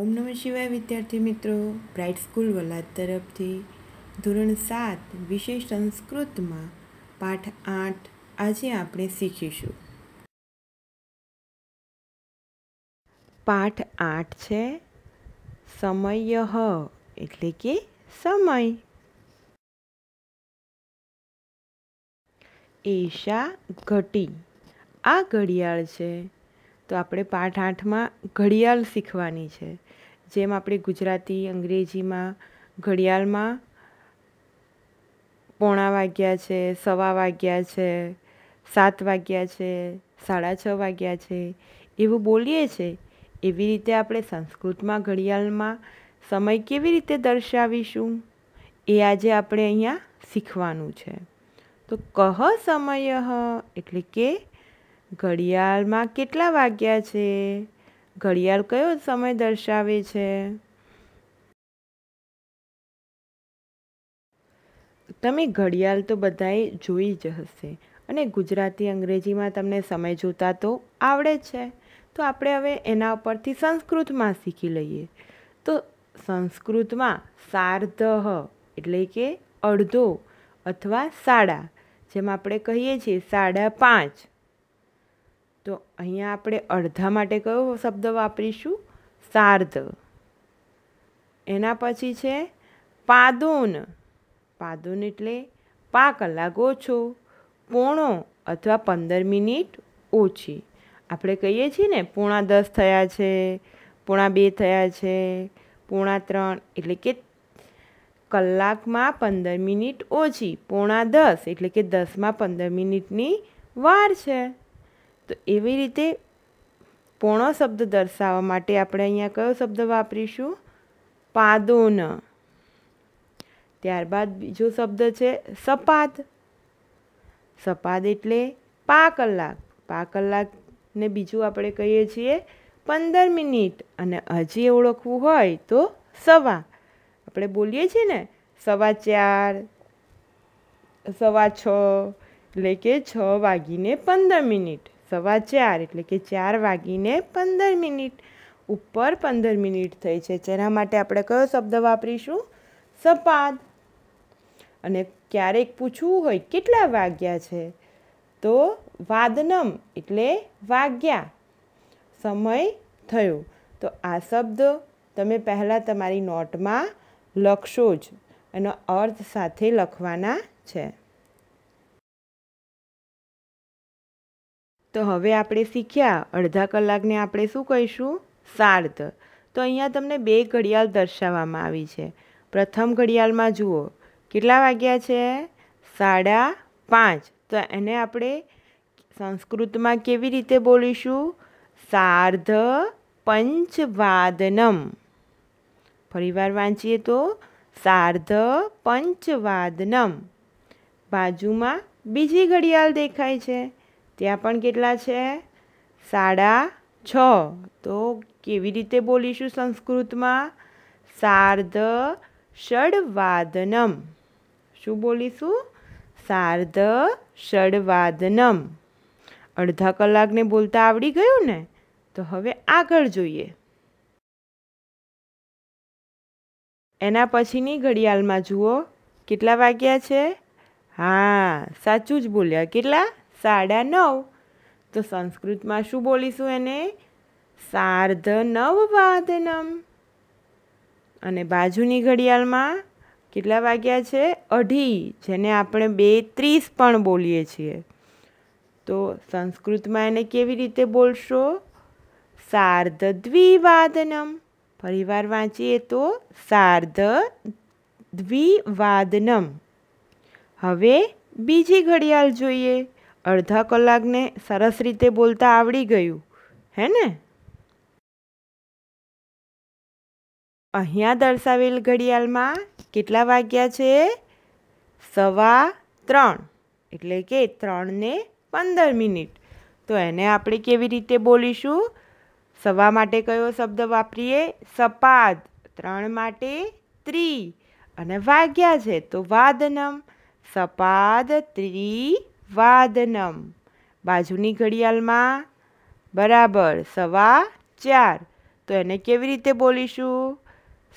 ઓમ નમઃ શિવાય વિદ્યાર્થી મિત્રો બ્રાઇટ સ્કૂલ વલાદ તરફથી ધોરણ સાત વિષય સંસ્કૃતમાં પાઠ આઠ આજે આપણે શીખીશું પાઠ આઠ છે સમય એટલે કે સમય એશા ઘટી આ ઘડિયાળ છે તો આપણે પાઠ આઠમાં ઘડિયાળ શીખવાની છે જેમ આપણે ગુજરાતી અંગ્રેજીમાં ઘડિયાળમાં પોણા વાગ્યા છે સવા વાગ્યા છે સાત વાગ્યા છે સાડા છ વાગ્યા છે એવું બોલીએ છીએ એવી રીતે આપણે સંસ્કૃતમાં ઘડિયાળમાં સમય કેવી રીતે દર્શાવીશું એ આજે આપણે અહીંયા શીખવાનું છે તો કહ સમય એટલે કે ઘડિયાળમાં કેટલા વાગ્યા છે ઘડિયાળ કયો સમય દર્શાવે છે તમે ઘડિયાળ તો બધાએ જોઈ જ હશે અને ગુજરાતી અંગ્રેજીમાં તમને સમય જોતા તો આવડે જ છે તો આપણે હવે એના ઉપરથી સંસ્કૃતમાં શીખી લઈએ તો સંસ્કૃતમાં સાર્ધ એટલે કે અડધો અથવા સાડા જેમ આપણે કહીએ છીએ સાડા પાંચ તો અહીંયા આપણે અડધા માટે કયો શબ્દ વાપરીશું સાર્ધ એના પછી છે પાદુન પાદુન એટલે પા કલાક ઓછો પોણો અથવા પંદર મિનિટ ઓછી આપણે કહીએ છીએ ને પોણા દસ થયા છે પોણા બે થયા છે પોણા ત્રણ એટલે કે કલાકમાં પંદર મિનિટ ઓછી પોણા દસ એટલે કે દસમાં પંદર મિનિટની વાર છે તો એવી રીતે પોણો શબ્દ દર્શાવવા માટે આપણે અહીંયા કયો શબ્દ વાપરીશું પાદોન ત્યારબાદ બીજો શબ્દ છે સપાદ સપાદ એટલે પા કલાક પા કલાકને બીજું આપણે કહીએ છીએ પંદર મિનિટ અને હજી ઓળખવું હોય તો સવા આપણે બોલીએ છીએ ને સવા ચાર સવા છ એટલે કે છ વાગીને પંદર મિનિટ સવા ચાર એટલે કે ચાર વાગીને પંદર મિનિટ ઉપર પંદર મિનિટ થઈ છે જેના માટે આપણે કયો શબ્દ વાપરીશું સપાદ અને ક્યારેક પૂછવું હોય કેટલા વાગ્યા છે તો વાદનમ એટલે વાગ્યા સમય થયો તો આ શબ્દ તમે પહેલાં તમારી નોટમાં લખશો જ એનો અર્થ સાથે લખવાના છે તો હવે આપણે શીખ્યા અડધા કલાકને આપણે શું કહીશું સાર્ધ તો અહીંયા તમને બે ઘડિયાળ દર્શાવવામાં આવી છે પ્રથમ ઘડિયાળમાં જુઓ કેટલા વાગ્યા છે સાડા પાંચ તો એને આપણે સંસ્કૃતમાં કેવી રીતે બોલીશું સાર્ધ પંચવાદનમ ફરીવાર વાંચીએ તો સાર્ધ પંચવાદનમ બાજુમાં બીજી ઘડિયાળ દેખાય છે ત્યાં પણ કેટલા છે સાડા છ તો કેવી રીતે બોલીશું સંસ્કૃતમાં સાર્ધ ષડવાદનમ શું બોલીશું સાર્ધ ષડવાદનમ અડધા કલાકને બોલતા આવડી ગયું ને તો હવે આગળ જોઈએ એના પછીની ઘડિયાળમાં જુઓ કેટલા વાગ્યા છે હા સાચું જ બોલ્યા કેટલા સાડા નવ તો સંસ્કૃતમાં શું બોલીશું એને સાર્ધ નવ વાદનમ અને બાજુની ઘડિયાળમાં કેટલા વાગ્યા છે અઢી જેને આપણે બે ત્રીસ પણ બોલીએ છીએ તો સંસ્કૃતમાં એને કેવી રીતે બોલશો સાર્ધ દ્વિવાદનમ પરિવાર વાંચીએ તો સાર્ધ દ્વિવાદનમ હવે બીજી ઘડિયાળ જોઈએ અડધા કલાકને સરસ રીતે બોલતા આવડી ગયું હે ને અહીંયા દર્શાવેલ ઘડિયાળમાં કેટલા વાગ્યા છે સવા ત્રણ એટલે કે ત્રણને પંદર મિનિટ તો એને આપણે કેવી રીતે બોલીશું સવા માટે કયો શબ્દ વાપરીએ સપાદ ત્રણ માટે ત્રી અને વાગ્યા છે તો વાદનમ સપાદ ત્રી વાદનમ બાજુની ઘડિયાળમાં બરાબર સવા ચાર તો એને કેવી રીતે બોલીશું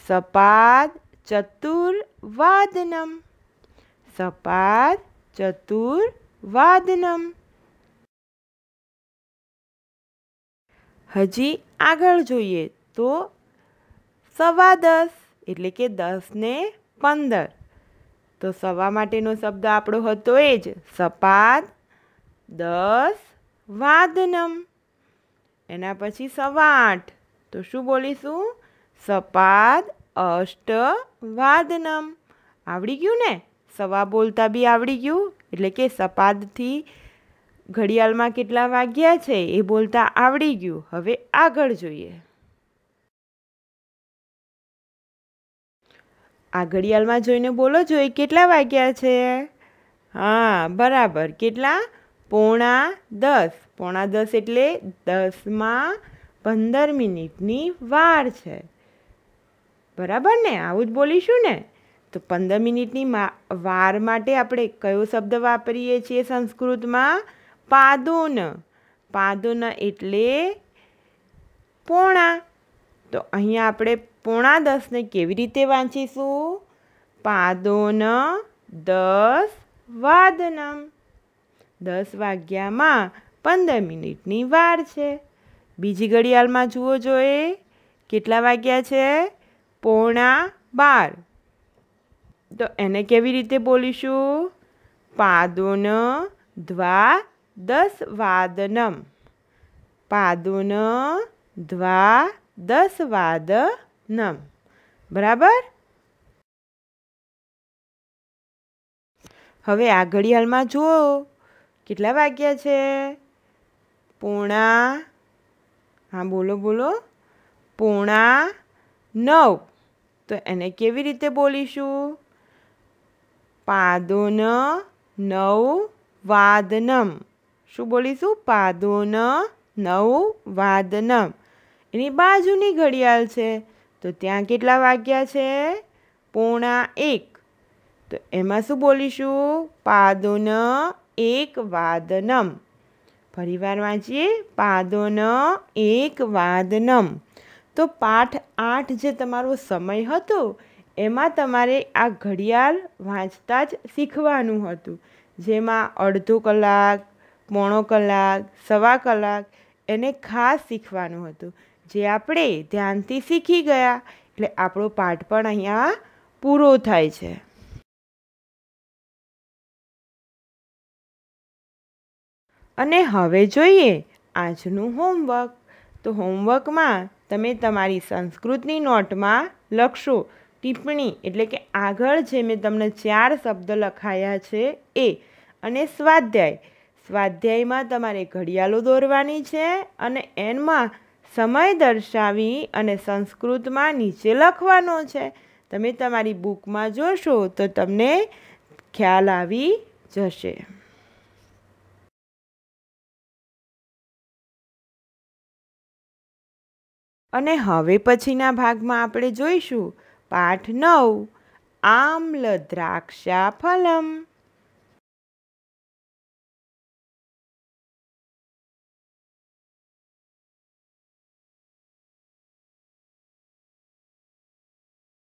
સપાદ ચતુર વાદનમ સપાદ ચતુર વાદનમ હજી આગળ જોઈએ તો સવા દસ એટલે કે દસને પંદર તો સવા માટેનો શબ્દ આપણો હતો એ જ સપાદ દસ વાદનમ એના પછી સવા આઠ તો શું બોલીશું સપાદ અષ્ટ વાદનમ આવડી ગયું ને સવા બોલતા બી આવડી ગયું એટલે કે સપાદથી ઘડિયાળમાં કેટલા વાગ્યા છે એ બોલતા આવડી ગયું હવે આગળ જોઈએ આ ઘડિયાળમાં જોઈને બોલો જો એ કેટલા વાગ્યા છે હા બરાબર કેટલા પોણા દસ પોણા દસ એટલે દસમાં પંદર મિનિટની વાર છે બરાબર ને આવું જ બોલીશું ને તો પંદર મિનિટની વાર માટે આપણે કયો શબ્દ વાપરીએ છીએ સંસ્કૃતમાં પાદુન પાદુન એટલે પોણા તો અહીંયા આપણે પોણા દસને કેવી રીતે વાંચીશું પાદોન દસ વાદનમ દસ વાગ્યામાં પંદર મિનિટની વાર છે બીજી ઘડિયાળમાં જુઓ જોઈએ કેટલા વાગ્યા છે પોણા બાર તો એને કેવી રીતે બોલીશું પાદોન ધ્વા દસ વાદનમ પાદોન ધ્વા દસ વાદ નમ બરાબર હવે આ ઘડિયાળમાં જુઓ કેટલા વાગ્યા છે પોણા હા બોલો બોલો પોણા નવ તો એને કેવી રીતે બોલીશું પાદોન નવ વાદનમ શું બોલીશું પાદોન નવ વાદનમ એની બાજુની ઘડિયાળ છે તો ત્યાં કેટલા વાગ્યા છે પૂણા એક તો એમાં શું બોલીશું પાદોન એક વાદનમ ફરીવાર વાંચીએ પાદોન એક વાદનમ તો પાઠ આઠ જે તમારો સમય હતો એમાં તમારે આ ઘડિયાળ વાંચતા જ શીખવાનું હતું જેમાં અડધો કલાક પોણો કલાક સવા કલાક એને ખાસ શીખવાનું હતું જે આપણે ધ્યાનથી શીખી ગયા એટલે આપણો પાઠ પણ અહીંયા પૂરો થાય છે અને હવે જોઈએ આજનું હોમવર્ક તો હોમવર્કમાં તમે તમારી સંસ્કૃતની નોટમાં લખશો ટિપ્પણી એટલે કે આગળ જે મેં તમને ચાર શબ્દ લખાયા છે એ અને સ્વાધ્યાય સ્વાધ્યાયમાં તમારે ઘડિયાળો દોરવાની છે અને એનમાં સમય દર્શાવી અને સંસ્કૃતમાં નીચે લખવાનો છે તમે તમારી બુકમાં જોશો તો તમને ખ્યાલ આવી જશે અને હવે પછીના ભાગમાં આપણે જોઈશું પાઠ નવ આમ્લ દ્રાક્ષા ફલમ